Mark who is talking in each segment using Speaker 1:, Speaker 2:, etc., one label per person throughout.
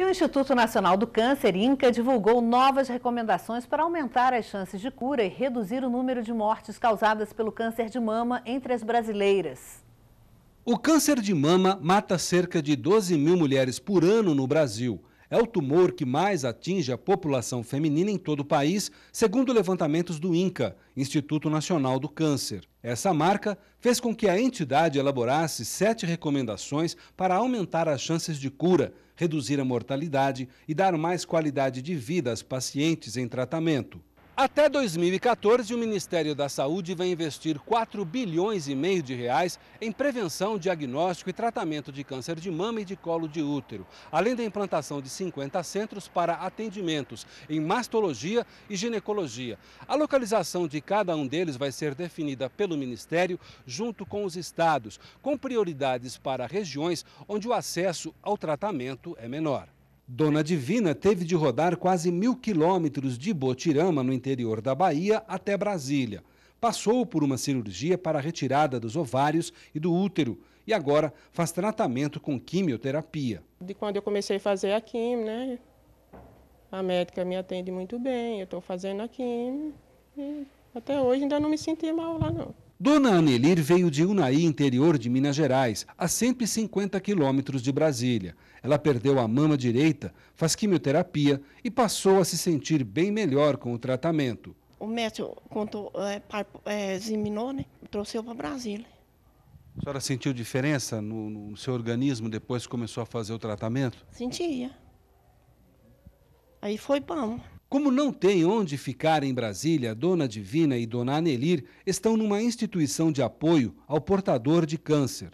Speaker 1: E o Instituto Nacional do Câncer, INCA, divulgou novas recomendações para aumentar as chances de cura e reduzir o número de mortes causadas pelo câncer de mama entre as brasileiras. O câncer de mama mata cerca de 12 mil mulheres por ano no Brasil. É o tumor que mais atinge a população feminina em todo o país, segundo levantamentos do INCA, Instituto Nacional do Câncer. Essa marca fez com que a entidade elaborasse sete recomendações para aumentar as chances de cura reduzir a mortalidade e dar mais qualidade de vida às pacientes em tratamento. Até 2014, o Ministério da Saúde vai investir 4 bilhões e meio de reais em prevenção, diagnóstico e tratamento de câncer de mama e de colo de útero, além da implantação de 50 centros para atendimentos em mastologia e ginecologia. A localização de cada um deles vai ser definida pelo Ministério junto com os estados, com prioridades para regiões onde o acesso ao tratamento é menor. Dona Divina teve de rodar quase mil quilômetros de Botirama, no interior da Bahia, até Brasília. Passou por uma cirurgia para a retirada dos ovários e do útero e agora faz tratamento com quimioterapia. De quando eu comecei a fazer a quimio, né? A médica me atende muito bem, eu estou fazendo a quimio e até hoje ainda não me senti mal lá não. Dona Anelir veio de Unai, interior de Minas Gerais, a 150 quilômetros de Brasília. Ela perdeu a mama direita, faz quimioterapia e passou a se sentir bem melhor com o tratamento. O médico contou, é, é, examinou, né? trouxe para Brasília. A senhora sentiu diferença no, no seu organismo depois que começou a fazer o tratamento? Sentia. Aí foi bom. Como não tem onde ficar em Brasília, Dona Divina e Dona Anelir estão numa instituição de apoio ao portador de câncer.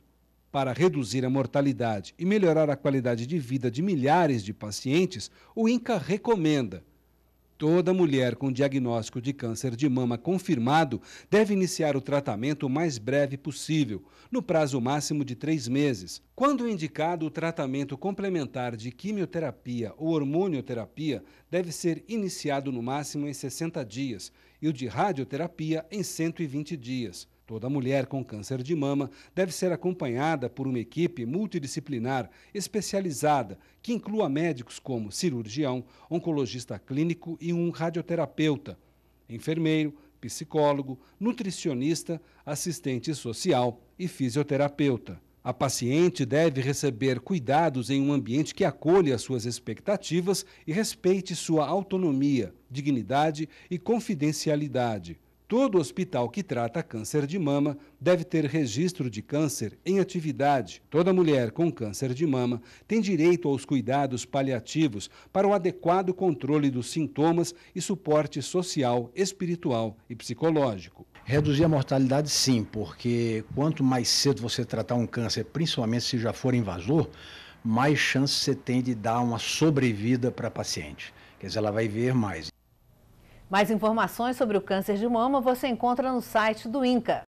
Speaker 1: Para reduzir a mortalidade e melhorar a qualidade de vida de milhares de pacientes, o INCA recomenda Toda mulher com diagnóstico de câncer de mama confirmado deve iniciar o tratamento o mais breve possível, no prazo máximo de três meses. Quando indicado, o tratamento complementar de quimioterapia ou hormonioterapia deve ser iniciado no máximo em 60 dias e o de radioterapia em 120 dias. Toda mulher com câncer de mama deve ser acompanhada por uma equipe multidisciplinar especializada, que inclua médicos como cirurgião, oncologista clínico e um radioterapeuta, enfermeiro, psicólogo, nutricionista, assistente social e fisioterapeuta. A paciente deve receber cuidados em um ambiente que acolha as suas expectativas e respeite sua autonomia, dignidade e confidencialidade. Todo hospital que trata câncer de mama deve ter registro de câncer em atividade. Toda mulher com câncer de mama tem direito aos cuidados paliativos para o adequado controle dos sintomas e suporte social, espiritual e psicológico. Reduzir a mortalidade, sim, porque quanto mais cedo você tratar um câncer, principalmente se já for invasor, mais chance você tem de dar uma sobrevida para a paciente. Quer dizer, ela vai ver mais. Mais informações sobre o câncer de mama você encontra no site do INCA.